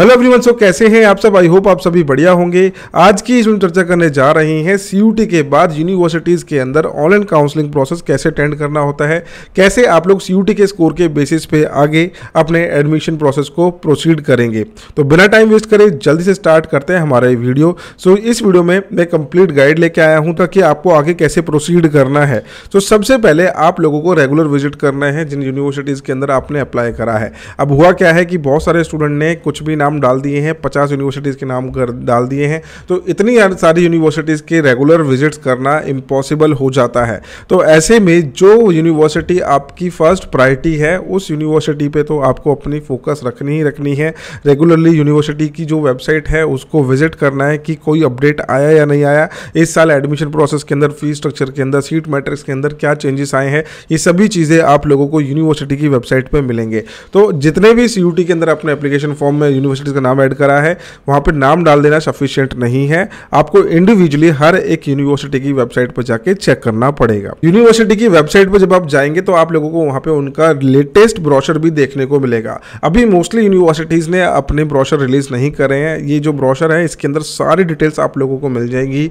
hello everyone so कैसे हैं आप सब आई होप आप सभी बढ़िया होंगे आज की इसमें चर्चा करने जा रहे हैं सी के बाद यूनिवर्सिटीज़ के अंदर ऑनलाइन काउंसलिंग प्रोसेस कैसे अटेंड करना होता है कैसे आप लोग सी के स्कोर के बेसिस पे आगे अपने एडमिशन प्रोसेस को प्रोसीड करेंगे तो बिना टाइम वेस्ट करें जल्दी से स्टार्ट करते हैं हमारा ये वीडियो सो इस वीडियो में मैं कंप्लीट गाइड लेके आया हूँ ताकि आपको आगे कैसे प्रोसीड करना है तो सबसे पहले आप लोगों को रेगुलर विजिट करना है जिन यूनिवर्सिटीज़ के अंदर आपने अप्लाई करा है अब हुआ क्या है कि बहुत सारे स्टूडेंट ने कुछ भी नाम डाल दिए हैं पचास यूनिवर्सिटीज़ के नाम कर डाल दिए हैं तो इतनी सारी यूनिवर्सिटीज़ के रेगुलर विजिट्स करना इम्पॉसिबल हो जाता है तो ऐसे में जो यूनिवर्सिटी आपकी फ़र्स्ट प्रायरिटी है उस यूनिवर्सिटी पे तो आपको अपनी फोकस रखनी ही रखनी है रेगुलरली यूनिवर्सिटी की जो वेबसाइट है उसको विजिट करना है कि कोई अपडेट आया या नहीं आया इस साल एडमिशन प्रोसेस के अंदर फीस स्ट्रक्चर के अंदर सीट मैट्रिक्स के अंदर क्या चेंजेस आए हैं ये सभी चीज़ें आप लोगों को यूनिवर्सिटी की वेबसाइट पर मिलेंगे तो जितने भी सी के अंदर अपने एप्लीकेशन फॉर्म में यूनिवर्सिटी यूनिवर्सिटीज़ का नाम ऐड करा है वहाँ पर नाम डाल देना सफिशियंट नहीं है आपको इंडिविजुअली हर एक यूनिवर्सिटी की वेबसाइट पर जाके चेक करना पड़ेगा यूनिवर्सिटी की वेबसाइट पर जब आप जाएंगे तो आप लोगों को वहाँ पर उनका लेटेस्ट ब्रॉशर भी देखने को मिलेगा अभी मोस्टली यूनिवर्सिटीज़ ने अपने ब्रॉशर रिलीज़ नहीं करे हैं ये जो ब्रॉशर है इसके अंदर सारी डिटेल्स आप लोगों को मिल जाएंगी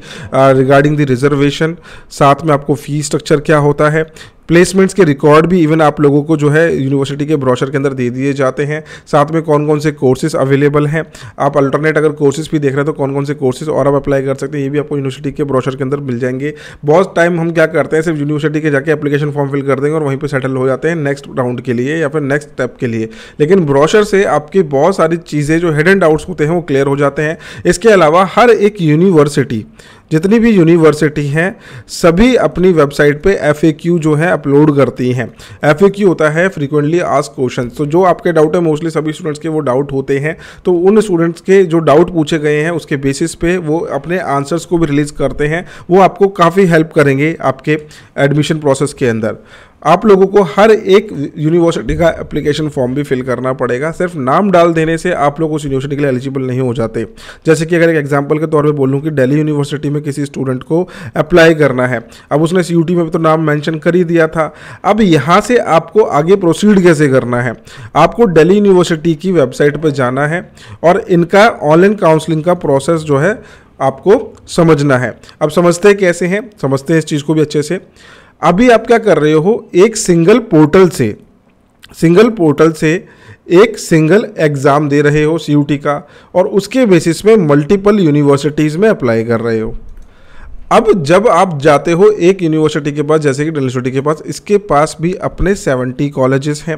रिगार्डिंग द रिजर्वेशन साथ में आपको फ़ी स्ट्रक्चर क्या होता है प्लेसमेंट्स के रिकॉर्ड भी इवन आप लोगों को जो है यूनिवर्सिटी के ब्रोशर के अंदर दे दिए जाते हैं साथ में कौन कौन से कोर्सेज अवेलेबल हैं आप अल्टरनेट अगर कोर्सेज भी देख रहे हैं तो कौन कौन से कोर्सेज और आप अप्लाई कर सकते हैं ये भी आपको यूनिवर्सिटी के ब्रोशर के अंदर मिल जाएंगे बहुत टाइम हम क्या करते हैं सिर्फ यूनिवर्सिटी के जाके एप्लीकेशन फॉर्म फिल कर देंगे और वहीं पर सेटल हो जाते हैं नेक्स्ट राउंड के लिए या फिर नेक्स्ट स्टेप के लिए लेकिन ब्रोशर से आपकी बहुत सारी चीज़ें जो हेड एंड डाउट्स होते हैं वो क्लियर हो जाते हैं इसके अलावा हर एक यूनिवर्सिटी जितनी भी यूनिवर्सिटी हैं सभी अपनी वेबसाइट पे एफ जो है अपलोड करती हैं एफ होता है फ्रीक्वेंटली आज क्वेश्चन तो जो आपके डाउट है मोस्टली सभी स्टूडेंट्स के वो डाउट होते हैं तो उन स्टूडेंट्स के जो डाउट पूछे गए हैं उसके बेसिस पे वो अपने आंसर्स को भी रिलीज़ करते हैं वो आपको काफ़ी हेल्प करेंगे आपके एडमिशन प्रोसेस के अंदर आप लोगों को हर एक यूनिवर्सिटी का एप्लीकेशन फॉर्म भी फिल करना पड़ेगा सिर्फ नाम डाल देने से आप लोग उस यूनिवर्सिटी के लिए एलिजिबल नहीं हो जाते जैसे कि अगर एक एग्जाम्पल के तौर पर बोलूँ कि डेली यूनिवर्सिटी में किसी स्टूडेंट को अप्लाई करना है अब उसने सी में तो नाम मैंशन कर ही दिया था अब यहाँ से आपको आगे प्रोसीड कैसे करना है आपको डेली यूनिवर्सिटी की वेबसाइट पर जाना है और इनका ऑनलाइन काउंसलिंग का प्रोसेस जो है आपको समझना है अब समझते कैसे हैं समझते हैं इस चीज़ को भी अच्छे से अभी आप क्या कर रहे हो एक सिंगल पोर्टल से सिंगल पोर्टल से एक सिंगल एग्ज़ाम दे रहे हो सी का और उसके बेसिस में मल्टीपल यूनिवर्सिटीज़ में अप्लाई कर रहे हो अब जब आप जाते हो एक यूनिवर्सिटी के पास जैसे कि डेली यूनिवर्सिटी के पास इसके पास भी अपने 70 कॉलेजेस हैं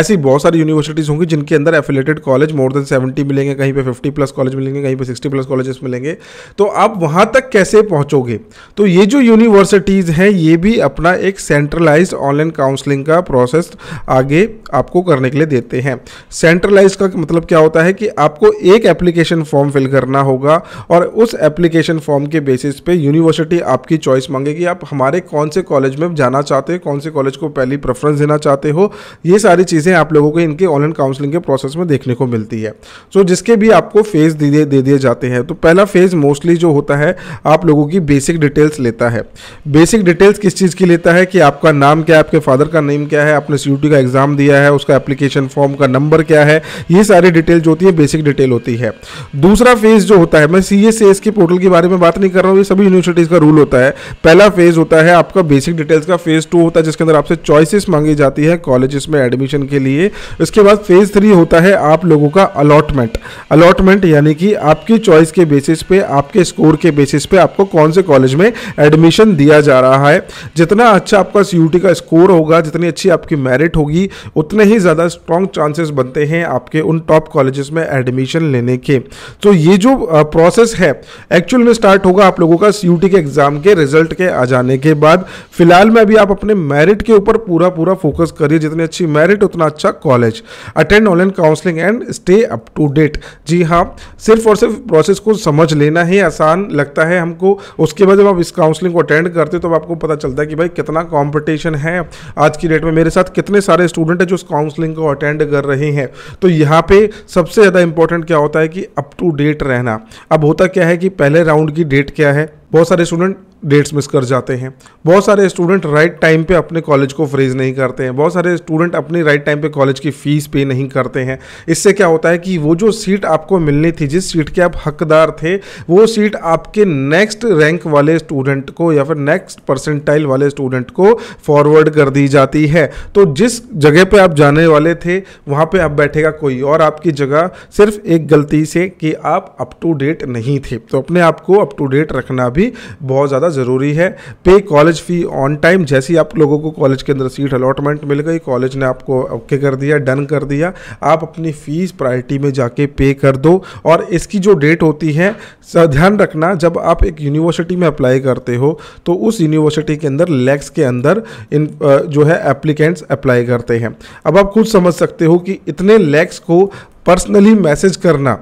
ऐसी बहुत सारी यूनिवर्सिटीज़ होंगी जिनके अंदर एफिलेटेड कॉलेज मोर देन 70 मिलेंगे कहीं पे 50 प्लस कॉलेज मिलेंगे कहीं पे 60 प्लस कॉलेजेस मिलेंगे तो आप वहाँ तक कैसे पहुँचोगे तो ये जो यूनिवर्सिटीज़ हैं ये भी अपना एक सेंट्रलाइज ऑनलाइन काउंसलिंग का प्रोसेस आगे आपको करने के लिए देते हैं सेंट्रलाइज का मतलब क्या होता है कि आपको एक एप्लीकेशन फॉर्म फिल करना होगा और उस एप्लीकेशन फॉर्म के बेसिस पे यूनिवर्सिटी यूनिवर्सिटी आपकी चॉइस मांगेगी आप हमारे कौन से कॉलेज में जाना चाहते हो कौन से कॉलेज को पहली प्रेफरेंस देना चाहते हो ये सारी चीज़ें आप लोगों को इनके ऑनलाइन काउंसलिंग के प्रोसेस में देखने को मिलती है सो so, जिसके भी आपको फेज़ दे दे दिए जाते हैं तो पहला फेज़ मोस्टली जो होता है आप लोगों की बेसिक डिटेल्स लेता है बेसिक डिटेल्स किस चीज़ की लेता है कि आपका नाम क्या है आपके फादर का नेम क्या है आपने सी का एग्ज़ाम दिया है उसका एप्लीकेशन फॉर्म का नंबर क्या है ये सारी डिटेल जो होती है बेसिक डिटेल होती है दूसरा फेज़ जो होता है मैं सी एस के पोर्टल के बारे में बात नहीं कर रहा हूँ ये सभी यूनिवर्सिटी सिटीज़ का रूल होता है पहला फेज़ होता है आपका बेसिक डिटेल्स का फेज़ टू होता है जिसके अंदर आपसे चॉइसेस मांगी जाती है कॉलेजेस में एडमिशन के लिए इसके बाद फेज़ थ्री होता है आप लोगों का अलॉटमेंट अलॉटमेंट यानी कि आपकी चॉइस के बेसिस पे आपके स्कोर के बेसिस पे आपको कौन से कॉलेज में एडमिशन दिया जा रहा है जितना अच्छा आपका सी का स्कोर होगा जितनी अच्छी आपकी मेरिट होगी उतने ही ज़्यादा स्ट्रॉन्ग चांसेस बनते हैं आपके उन टॉप कॉलेजेस में एडमिशन लेने के तो ये जो प्रोसेस है एक्चुअल में स्टार्ट होगा आप लोगों का सी यूटी के एग्ज़ाम के रिजल्ट के आ जाने के बाद फिलहाल में अभी आप अपने मेरिट के ऊपर पूरा पूरा फोकस करिए जितनी अच्छी मेरिट उतना अच्छा college attend online counselling and stay up to date जी हाँ सिर्फ और सिर्फ प्रोसेस को समझ लेना ही आसान लगता है हमको उसके बाद जब आप इस काउंसलिंग को अटेंड करते तो आपको पता चलता है कि भाई कितना कॉम्पिटिशन है आज की डेट में मेरे साथ कितने सारे स्टूडेंट हैं जो उस काउंसलिंग को अटेंड कर रहे हैं तो यहाँ पे सबसे ज़्यादा इंपॉर्टेंट क्या होता है कि अप टू डेट रहना अब होता क्या है कि पहले राउंड की डेट क्या है बहुत सारे स्टूडेंट डेट्स मिस कर जाते हैं बहुत सारे स्टूडेंट राइट टाइम पे अपने कॉलेज को फ्रेज नहीं करते हैं बहुत सारे स्टूडेंट अपनी राइट टाइम पे कॉलेज की फ़ीस पे नहीं करते हैं इससे क्या होता है कि वो जो सीट आपको मिलनी थी जिस सीट के आप हकदार थे वो सीट आपके नेक्स्ट रैंक वाले स्टूडेंट को या फिर नेक्स्ट परसेंटाइल वाले स्टूडेंट को फॉरवर्ड कर दी जाती है तो जिस जगह पर आप जाने वाले थे वहाँ पर आप बैठेगा कोई और आपकी जगह सिर्फ एक गलती से कि आप अप टू डेट नहीं थे तो अपने आप को अप टू डेट रखना भी बहुत ज़्यादा ज़रूरी है पे कॉलेज फ़ी ऑन टाइम जैसे ही आप लोगों को कॉलेज के अंदर सीट अलॉटमेंट मिल गई कॉलेज ने आपको ओके कर दिया डन कर दिया आप अपनी फ़ीस प्रायरिटी में जाके पे कर दो और इसकी जो डेट होती है ध्यान रखना जब आप एक यूनिवर्सिटी में अप्लाई करते हो तो उस यूनिवर्सिटी के अंदर लैक्स के अंदर इन जो है एप्लीकेंट्स अप्लाई करते हैं अब आप खुद समझ सकते हो कि इतने लैक्स को पर्सनली मैसेज करना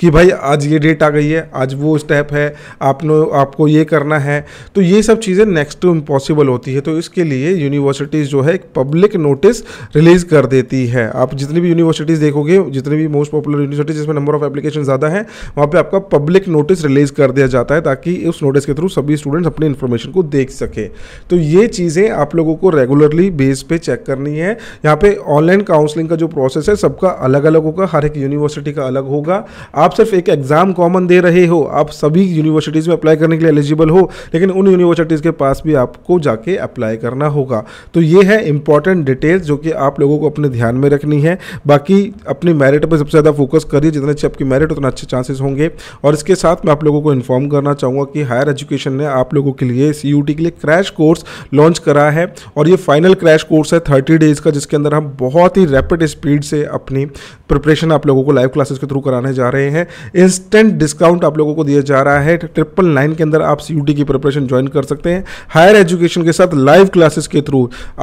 कि भाई आज ये डेट आ गई है आज वो स्टेप है आपने आपको ये करना है तो ये सब चीज़ें नेक्स्ट टू इम्पॉसिबल होती है तो इसके लिए यूनिवर्सिटीज़ जो है एक पब्लिक नोटिस रिलीज़ कर देती है आप जितनी भी यूनिवर्सिटीज़ देखोगे जितनी भी मोस्ट पॉपुलर यूनिवर्सिटीज़ जिसमें नंबर ऑफ एप्लीकेशन ज़्यादा है वहाँ पर आपका पब्लिक नोटिस रिलीज़ कर दिया जाता है ताकि उस नोटिस के थ्रू सभी स्टूडेंट्स अपनी इन्फॉर्मेशन को देख सकें तो ये चीज़ें आप लोगों को रेगुलरली बेस पे चेक करनी है यहाँ पे ऑनलाइन काउंसलिंग का जो प्रोसेस है सबका अलग अलग होगा हर एक यूनिवर्सिटी का अलग होगा आप आप सिर्फ एक एग्ज़ाम कॉमन दे रहे हो आप सभी यूनिवर्सिटीज़ में अप्लाई करने के लिए एलिजिबल हो लेकिन उन यूनिवर्सिटीज़ के पास भी आपको जाके अप्लाई करना होगा तो ये है इंपॉर्टेंट डिटेल्स जो कि आप लोगों को अपने ध्यान में रखनी है बाकी अपने मेरिट पर सबसे ज़्यादा फोकस करिए जितने अच्छे आपकी मेरिट उतना अच्छे चांसेस होंगे और इसके साथ मैं आप लोगों को इन्फॉर्म करना चाहूँगा कि हायर एजुकेशन ने आप लोगों के लिए सी के लिए क्रैश कोर्स लॉन्च करा है और ये फाइनल क्रैश कोर्स है थर्टी डेज़ का जिसके अंदर हम बहुत ही रैपिड स्पीड से अपनी प्रिपरेशन आप लोगों को लाइव क्लासेस के थ्रू कराने जा रहे हैं हैं इंस्टेंट डिस्काउंट आप लोगों को दिया जा रहा है ट्रिपल नाइन के अंदर आप सी की प्रिपरेशन ज्वाइन कर सकते हैं हायर एजुकेशन के साथ लाइव क्लासेस के थ्रू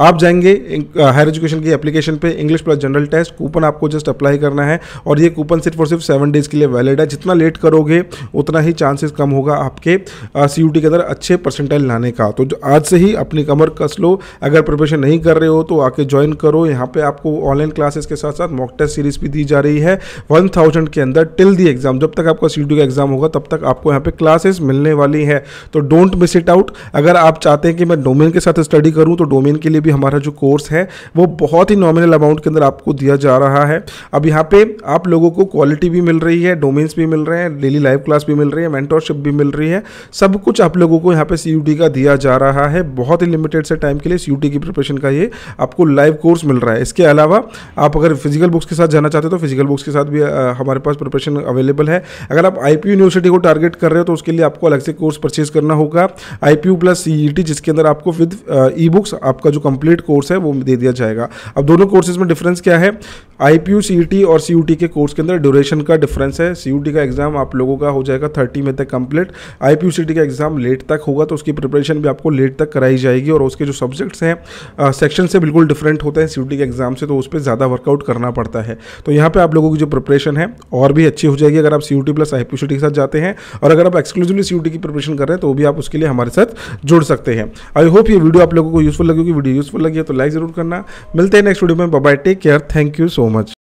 आप जाएंगे हायर एजुकेशन की एप्लीकेशन पे English plus general test coupon आपको जस्ट अप्लाई करना है और ये कूपन सिर्फ और सिर्फ सेवन डेज के लिए वैलिड है जितना लेट करोगे उतना ही चांसेस कम होगा आपके सी के अंदर अच्छे परसेंटाइल लाने का तो आज से ही अपनी कमर कस लो अगर प्रिपरेशन नहीं कर रहे हो तो आके ज्वाइन करो यहाँ पे आपको ऑनलाइन क्लासेस के साथ साथ मॉक टेस्ट सीरीज भी दी जा रही है वन के अंदर टिल दी दी एग्ज़ाम जब तक आपका सी का एग्ज़ाम होगा तब तक आपको यहाँ पे क्लासेस मिलने वाली हैं तो डोंट मिस इट आउट अगर आप चाहते हैं कि मैं डोमेन के साथ स्टडी करूँ तो डोमेन के लिए भी हमारा जो कोर्स है वो बहुत ही नॉमिनल अमाउंट के अंदर आपको दिया जा रहा है अब यहाँ पे आप लोगों को क्वालिटी भी मिल रही है डोमेन्स भी मिल रहे हैं डेली लाइव क्लास भी मिल रही है मेंटोरशिप भी मिल रही है सब कुछ आप लोगों को यहाँ पे सी का दिया जा रहा है बहुत ही लिमिटेड से टाइम के लिए सी की प्रिपरेशन का ये आपको लाइव कोर्स मिल रहा है इसके अलावा आप अगर फिजिकल बुक्स के साथ जाना चाहते हो तो फिजिकल बुक्स के साथ भी हमारे पास प्रिपरेशन अवेलेबल है अगर आप आई यूनिवर्सिटी को टारगेट कर रहे हो तो उसके लिए आपको अलग से कोर्स परचेज करना होगा आई प्लस सी जिसके अंदर आपको विद ई बुक्स आपका जो कंप्लीट कोर्स है वो दे दिया जाएगा अब दोनों कोर्सेज में डिफरेंस क्या है आई पी e और सी के कोर्स के अंदर ड्यूरेशन का डिफरेंस है सी का एग्जाम आप लोगों का हो जाएगा थर्टी में तक कंप्लीट आई पी का एग्जाम लेट तक होगा तो उसकी प्रिपरेशन भी आपको लेट तक कराई जाएगी और उसके जो सब्जेक्ट्स हैं सेक्शन uh, से बिल्कुल डिफरेंट होते हैं सी के एग्जाम से तो उस पर ज़्यादा वर्कआउट करना पड़ता है तो यहाँ पर आप लोगों की जो प्रिपरेशन है और भी अच्छी हो जाएगी जाएगी अगर आप सी प्लस आई के साथ जाते हैं और अगर आप एक्सक्लूसिवली सी की प्रिपरेशन कर रहे हैं तो भी आप उसके लिए हमारे साथ जुड़ सकते हैं आई होप ये वीडियो आप लोगों को यूजफुल लगी होगी वीडियो यूजफुल लगी है तो लाइक जरूर करना मिलते हैं नेक्स्ट वीडियो में bye take care thank you so much